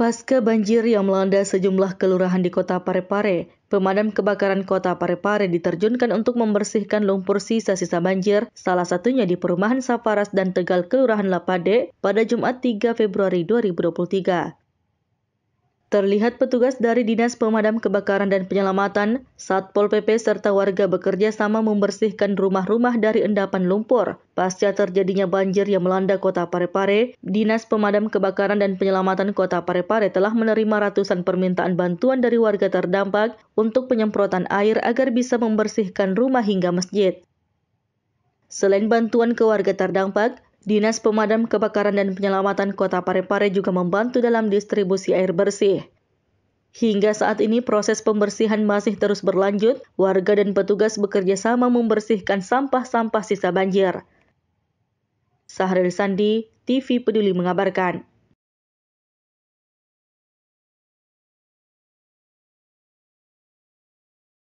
Pasca banjir yang melanda sejumlah kelurahan di Kota Parepare, pemadam kebakaran Kota Parepare diterjunkan untuk membersihkan lumpur sisa-sisa banjir, salah satunya di perumahan Saparas dan Tegal Kelurahan Lapade pada Jumat 3 Februari 2023. Terlihat petugas dari Dinas Pemadam Kebakaran dan Penyelamatan, Satpol PP serta warga bekerja sama membersihkan rumah-rumah dari endapan lumpur. Pasca terjadinya banjir yang melanda kota Parepare, Dinas Pemadam Kebakaran dan Penyelamatan kota Parepare telah menerima ratusan permintaan bantuan dari warga terdampak untuk penyemprotan air agar bisa membersihkan rumah hingga masjid. Selain bantuan ke warga terdampak, Dinas Pemadam Kebakaran dan Penyelamatan Kota Parepare juga membantu dalam distribusi air bersih. Hingga saat ini proses pembersihan masih terus berlanjut, warga dan petugas bekerja sama membersihkan sampah-sampah sisa banjir. Sahril Sandi, TV Peduli mengabarkan.